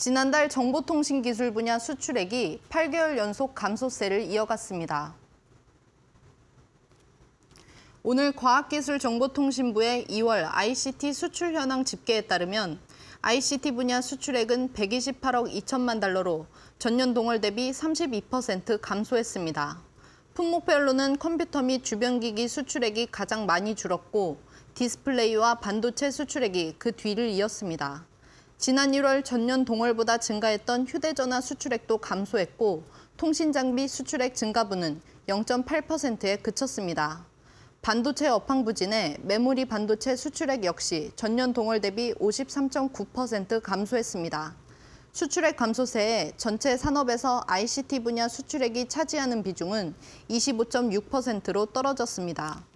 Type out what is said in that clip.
지난달 정보통신기술 분야 수출액이 8개월 연속 감소세를 이어갔습니다. 오늘 과학기술정보통신부의 2월 ICT 수출 현황 집계에 따르면 ICT 분야 수출액은 128억 2천만 달러로 전년 동월 대비 32% 감소했습니다. 품목별로는 컴퓨터 및 주변기기 수출액이 가장 많이 줄었고 디스플레이와 반도체 수출액이 그 뒤를 이었습니다. 지난 1월 전년 동월보다 증가했던 휴대전화 수출액도 감소했고 통신장비 수출액 증가분은 0.8%에 그쳤습니다. 반도체 업황 부진에 메모리 반도체 수출액 역시 전년 동월 대비 53.9% 감소했습니다. 수출액 감소세에 전체 산업에서 ICT 분야 수출액이 차지하는 비중은 25.6%로 떨어졌습니다.